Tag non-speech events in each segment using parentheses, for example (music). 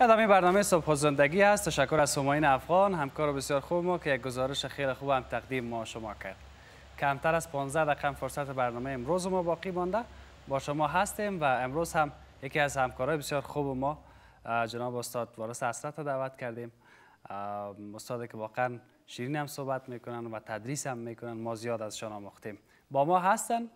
ادامه برنامه صبح زندگی هست تشکر از هماین افغان همکار بسیار خوب ما که یک گزارش خیلی خوب هم تقدیم ما شما کرد کمتر از 15 دقیقه فرصت برنامه امروز ما باقی مانده با شما هستیم و امروز هم یکی از همکارای بسیار خوب ما جناب استاد وارث اسرت رو دعوت کردیم استادی که واقعا شیرین هم صحبت میکنن و تدریس هم میکنن ما زیاد شما مختیم با ما هستن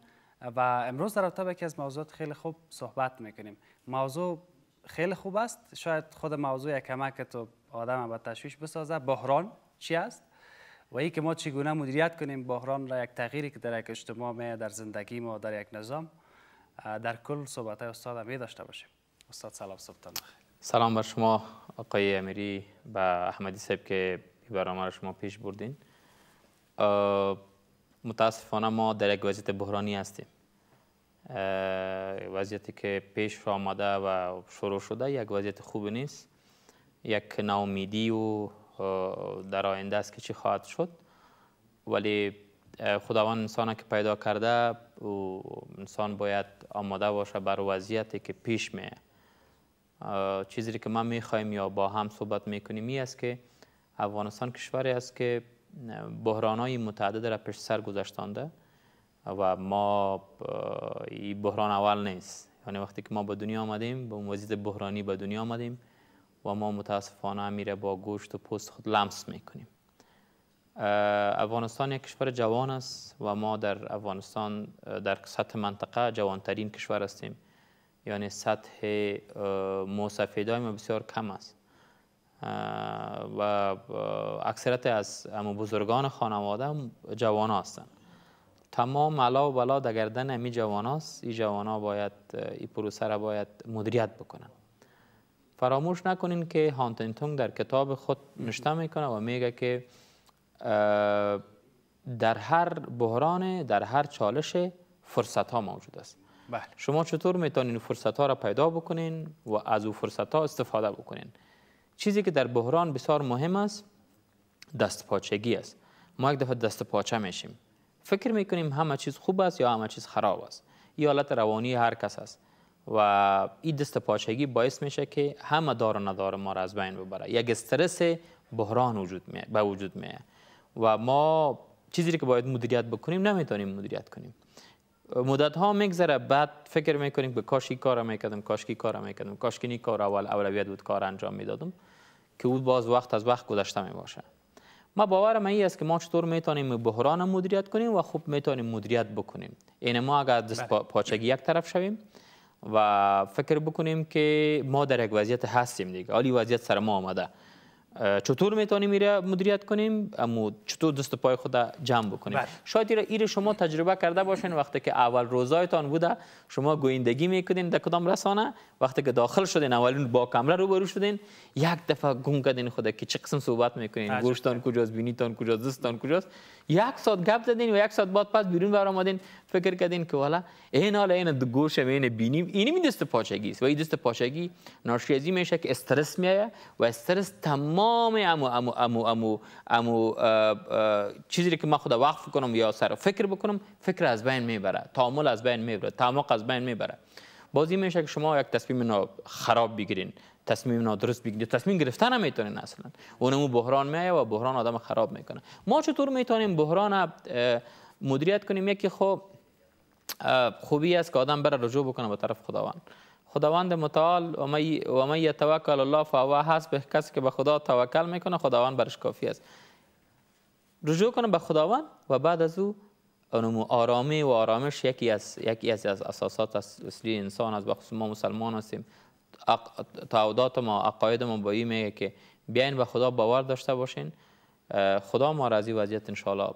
و امروز در رابطه یکی از موضوعات خیلی خوب صحبت میکنیم موضوع خیلی خوب است شاید خود موضوع کمک تو آدم به تشویش بسازه بحران چی است و ای که ما چگونه مدیریت کنیم بحران را یک تغییری که در یک اجتماع می در زندگی ما در یک نظام در کل صحبت های استاد می داشته باشیم استاد سلام صبحتان سلام بر شما آقای امیری و احمدی صاحب که برنامه را شما پیش بردین متاسفانه ما در یک وضعیت بحرانی هستیم وضعیتی که پیش آمده و شروع شده یک وضعیت خوب نیست یک ناامیدی و در آینده است که چی خواهد شد ولی خداوند انسان که پیدا کرده و انسان باید آماده باشه بر وضعیتی که پیش می چیزی که ما میخوایم یا با هم صحبت میکنیم این است که افغانستان کشوری است که بحران های متعدد را پیش سر گذاشتانده و ما این بحران اول نیست یعنی وقتی که ما به دنیا آمدیم به اون وضعیت بحرانی به دنیا آمدیم و ما متاسفانه میره با گوشت و پوست خود لمس میکنیم افغانستان یک کشور جوان است و ما در افغانستان در سطح منطقه جوانترین کشور هستیم یعنی سطح موسفیدای ما بسیار کم است و اکثرت از بزرگان خانواده جوان هستند تمام علا و بلا در گردن امی جوان هاست این جوان ها باید این پروسه را باید مدیریت بکنن فراموش نکنین که تونگ در کتاب خود نشته میکنه و میگه که در هر بحران در هر چالش فرصت ها موجود است بله. شما چطور میتونین فرصت ها را پیدا بکنین و از او فرصت ها استفاده بکنین چیزی که در بحران بسیار مهم است دست پاچگی است ما یک دفعه دست پاچه میشیم فکر میکنیم همه چیز خوب است یا همه چیز خراب است این حالت روانی هر کس است و این دست پاچگی باعث میشه که همه دار و ندار ما را از بین ببره یک استرس بحران وجود می به وجود میه و ما چیزی که باید مدیریت بکنیم نمیتونیم مدیریت کنیم مدت ها میگذره بعد فکر میکنیم به کاشی کار میکردم کاشکی کار میکردم کاشکی کار اول اولویت بود کار انجام میدادم که او باز وقت از وقت گذشته میباشه ما باورم این است که ما چطور میتونیم بحران مدیریت کنیم و خوب میتونیم مدیریت بکنیم این یعنی ما اگر دست بله. پاچگی یک طرف شویم و فکر بکنیم که ما در یک وضعیت هستیم دیگه حالی وضعیت سر ما آمده چطور میتونیم میره مدیریت کنیم اما چطور دست پای خود جمع بکنیم بله. شاید ایره, ایره شما تجربه کرده باشین وقتی که اول روزایتان بوده شما گویندگی میکنین در کدام رسانه وقتی که داخل شدین اولین با کمره برو شدین یک دفعه گم کردین خود که چه قسم صحبت میکنین گوشتان کجاست بینیتان کجاست دستتان کجاست یک ساعت گپ زدین و یک ساعت بعد پس بیرون برامادین فکر کردین که والا این حال این گوش این بینیم این می دست پاچگی است و این دست پاچگی ناشی میشه که استرس میایه و استرس تمام امو امو امو امو امو چیزی که ما خدا وقف کنم یا سر فکر بکنم فکر از بین میبره تعامل از بین میبره تعمق از بین میبره بازی میشه که شما یک تصمیم خراب بگیرین تصمیم درست بگیرید تصمیم گرفتن نمیتونین اصلا اونمو بحران میایه و بحران آدم خراب میکنه ما چطور میتونیم بحران مدیریت کنیم یکی خب خوبی است که آدم بر رجوع بکنه به طرف خداوند خداوند متعال و من یتوکل الله فهو به کسی که به خدا توکل میکنه خداوند برش کافی است رجوع کنه به خداوند و بعد از او اونم آرامی و آرامش یکی از یکی از, اساسات اصلی انسان است بخصوص ما مسلمان هستیم تعودات ما عقاید ما با این میگه که بیاین به خدا باور داشته باشین خدا ما را از این وضعیت ان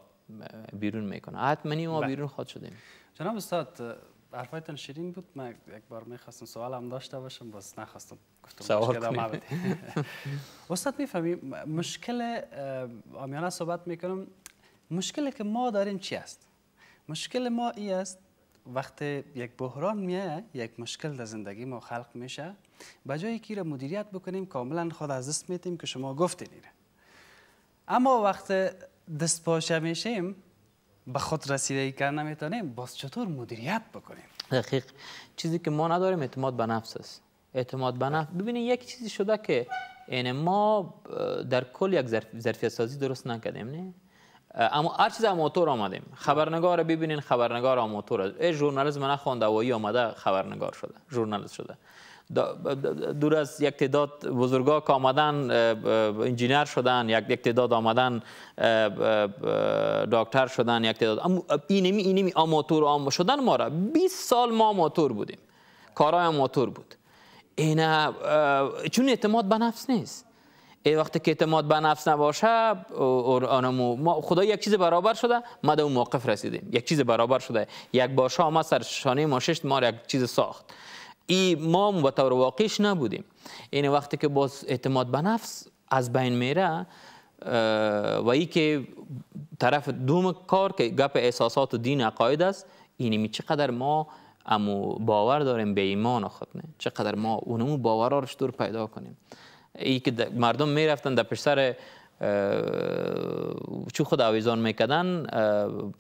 بیرون میکنه حتما ما بله. بیرون خود شدیم جناب استاد حرفایتان شیرین بود من یک بار میخواستم سوال هم داشته باشم باز نخواستم گفتم سوال (laughs) استاد میفهمی مشکل آمیانه صحبت میکنم مشکلی که ما داریم چی است مشکل ما ای است وقتی یک بحران میه یک مشکل در زندگی ما خلق میشه به جای که را مدیریت بکنیم کاملا خود از دست میتیم که شما گفتین اما وقت دست پاشه میشیم به خود ای کردن نمیتونیم باز چطور مدیریت بکنیم دقیق چیزی که ما نداریم اعتماد به نفس است اعتماد به نفس ببینید یک چیزی شده که این یعنی ما در کل یک ظرفیت سازی درست نکردیم نه اما هر چیز موتور آمدیم خبرنگار ببینین خبرنگار آماتور است ای ژورنالیسم نه خوانده آمده خبرنگار شده ژورنالیست شده دور از یک تعداد بزرگا که آمدن انجینر شدن یک یک تعداد آمدن دکتر شدن یک تعداد اینمی اینمی آماتور آم شدن ما را 20 سال ما آماتور بودیم کارای آماتور بود اینا چون اعتماد به نفس نیست ای وقتی که اعتماد به نفس نباشه ما خدا یک چیز برابر شده ما در اون موقف رسیدیم یک چیز برابر شده یک باشه آمد سر شانه ما ششت ما یک چیز ساخت ای ما به طور واقعیش نبودیم این یعنی وقتی که باز اعتماد به نفس از بین میره و ای که طرف دوم کار که گپ احساسات و دین عقاید است می چقدر ما امو باور داریم به ایمان خود نه چقدر ما اونمو باور رو دور پیدا کنیم ای که مردم میرفتن در پیش سر چو خود اویزان میکدن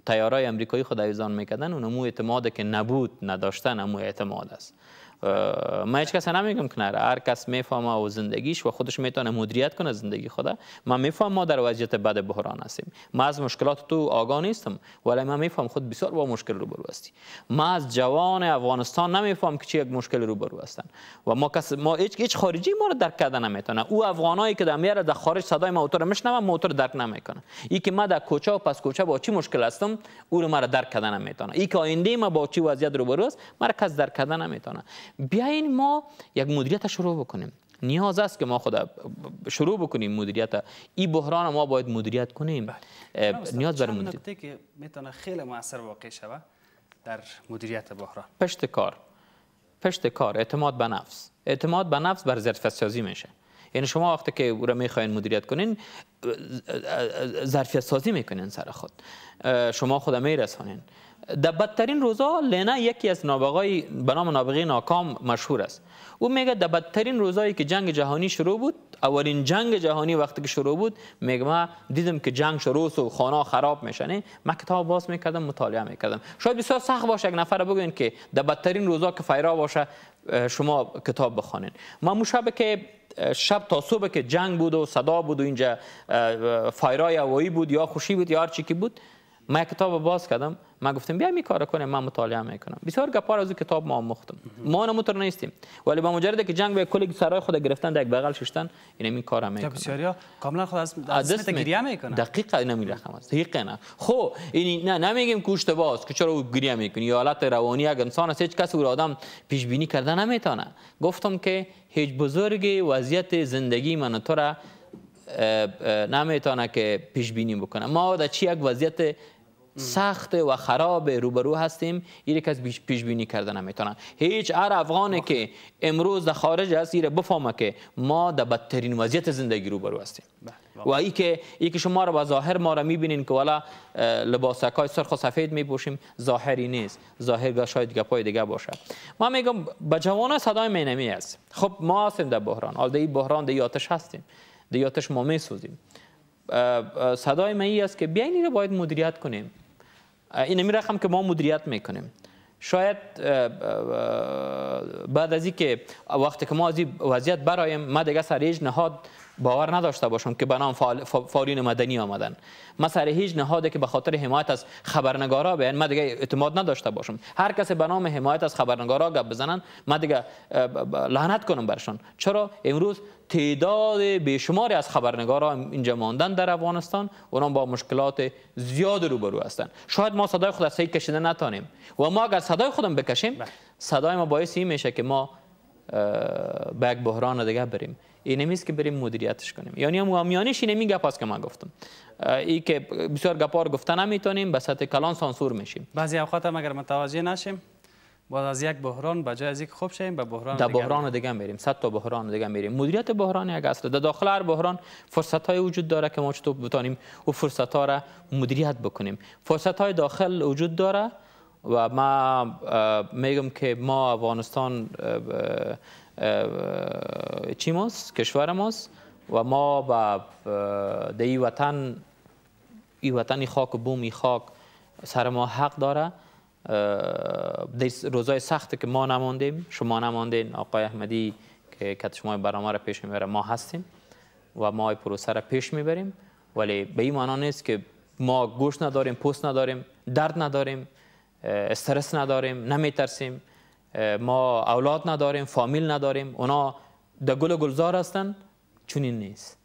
تیارای امریکایی خود اویزان میکدن اونمو اعتماد که نبود نداشتن امو اعتماد است ما هیچ کس نمیگم کنار هر کس میفهمه و زندگیش و خودش میتونه مدیریت کنه زندگی خوده ما میفهم ما در وضعیت بد بحران هستیم ما از مشکلات تو آگاه نیستم ولی من میفهم خود بسیار با مشکل روبرو هستی ما از جوان افغانستان نمیفهم که چی یک مشکل روبرو هستن و ما کس ما هیچ هیچ خارجی ما رو درک کرده نمیتونه او افغانایی که در میاره در خارج صدای موتور میشنوه موتور درک نمیکنه ای که ما در کوچه و پس کوچه با چی مشکل هستم او رو مرا درک کرده نمیتونه ای که آینده ما با چی وضعیت روبرو است رو کس درک کردن نمیتونه بیاین ما یک مدیریت شروع بکنیم نیاز است که ما خدا شروع بکنیم مدیریت این بحران ما باید مدیریت کنیم بله. نیاز بر مدیریت نکته که میتونه خیلی موثر واقع شود در مدیریت بحران پشت کار پشت کار اعتماد به نفس اعتماد به نفس بر ظرفیت سازی میشه یعنی شما وقتی که او را میخواین مدیریت کنین ظرفیت سازی میکنین سر خود شما خود میرسانین در بدترین روزا لینا یکی از نابغای به نام نابغه ناکام مشهور است او میگه در بدترین روزایی که جنگ جهانی شروع بود اولین جنگ جهانی وقتی که شروع بود میگم دیدم که جنگ شروع و خانه خراب میشنه من کتاب باز میکردم مطالعه میکردم شاید بسیار سخت باشه یک نفر بگوین که در بدترین روزا که فیرا باشه شما کتاب بخوانین ما مشابه که شب تا صبح که جنگ بود و صدا بود و اینجا فایرای هوایی بود یا خوشی بود یا هر چی که بود من کتاب باز کردم من گفتم بیا می کار کنیم من مطالعه میکنم بسیار گپار از کتاب ما مختم ما نموتر نیستیم ولی با مجرد که جنگ به کلی سرای خود گرفتن یک بغل ششتن این این کارا میکنن خب بسیار کاملا خود از دست گریه میکنن دقیق این می رقم است خب، نه خب این نه نمیگیم کوشته باز که چرا او گریه میکنی. یا حالت روانی اگر انسان هیچ کس او آدم پیش بینی کرده نمیتونه گفتم که هیچ بزرگی وضعیت زندگی من تو را نمیتونه که پیش بینی بکنه ما در چی یک وضعیت سخت و خراب روبرو هستیم این از پیش بینی کرده نمیتونن هیچ هر افغانی که امروز در خارج است ایره بفهمه که ما در بدترین وضعیت زندگی روبرو هستیم بله، و ای که یکی شما رو به ظاهر ما رو میبینین که والا لباسک های سرخ و سفید میپوشیم ظاهری نیست ظاهر شاید گپای دیگه باشه ما میگم به جوان صدای مینمی است خب ما هستیم در بحران حال دی بحران در هستیم در آتش ما میسوزیم صدای من است که بیاین رو باید مدیریت کنیم این امی رقم که ما مدیریت میکنیم شاید بعد از اینکه وقتی که ما از این وضعیت برایم ما دیگه سر نهاد باور نداشته باشم که به نام مدنی آمدن ما سر هیچ نهادی که به خاطر حمایت از خبرنگارا بیان من دیگه اعتماد نداشته باشم هر کسی به نام حمایت از خبرنگارا گپ بزنن من دیگه لعنت کنم برشون چرا امروز تعداد بیشماری از خبرنگارا اینجا ماندن در افغانستان اونا با مشکلات زیاد روبرو هستن شاید ما صدای خود از کشیده نتانیم و ما اگر صدای خودم بکشیم بله. صدای ما باعث این میشه که ما بگ یک بحران دیگه بریم این نمیست که بریم مدیریتش کنیم یعنی هم میانیش این پاس که من گفتم ای که بسیار گپار گفته نمیتونیم به سطح کلان سانسور میشیم بعضی اوقات هم اگر متوجه نشیم باز از یک بحران به جای از یک خوب شیم به بحران دیگه بحران دیگه میریم صد تا بحران دیگه میریم مدیریت بحران یک اصل در داخل هر بحران فرصت های وجود داره که ما چطور بتانیم اون فرصت ها را مدیریت بکنیم فرصت های داخل وجود داره و ما میگم که ما افغانستان چی ماست کشور ماست و ما به دی وطن ای وطن خاک و بوم ای خاک سر ما حق داره در روزای سخت که ما نماندیم شما نماندین آقای احمدی که کت شما برنامه را پیش میبره ما هستیم و ما پروسه را پیش میبریم ولی به این معنا نیست که ما گوش نداریم پوست نداریم درد نداریم استرس نداریم نمیترسیم ما اولاد نداریم فامیل نداریم اونا در گل و گلزار هستن چنین نیست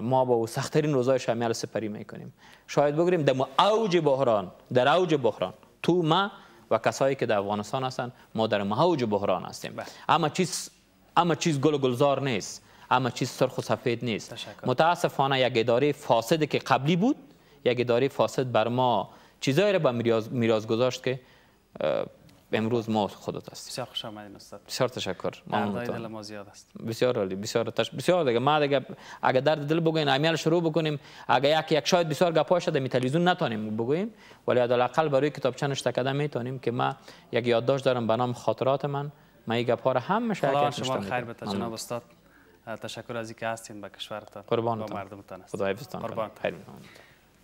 ما با سختترین روزای شمیه سپری میکنیم شاید بگیریم در اوج بحران در اوج بحران تو ما و کسایی که در افغانستان هستن ما در اوج بحران هستیم بله. اما چیز اما چیز گل و گلزار نیست اما چیز سرخ و سفید نیست متاسفانه یک اداره فاسد که قبلی بود یک اداره فاسد بر ما چیزایی را به میراز, گذاشت که امروز ما خودت هستیم بسیار خوش آمدین استاد بسیار تشکر ممنون دل ما زیاد است بسیار عالی بسیار تش... بسیار دیگه ما دیگه اگر درد دل بگوین امیال شروع بکنیم اگر یک یک شاید بسیار گپا شده می نتونیم بگوییم ولی حداقل برای کتابچه نشته کردن میتونیم که ما یک یادداشت دارم به نام خاطرات من من این گپا را همه شاید شما خیر بده جناب استاد تشکر از اینکه هستین به کشورتان قربانتان مردمتان خدا حفظتان خیر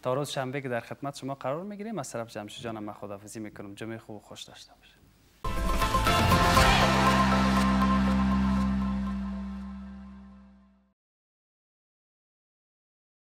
تا روز شنبه که در خدمت شما قرار میگیریم از طرف جمشید جانم من خداحافظی میکنم جمعه خوب خوش داشته باشید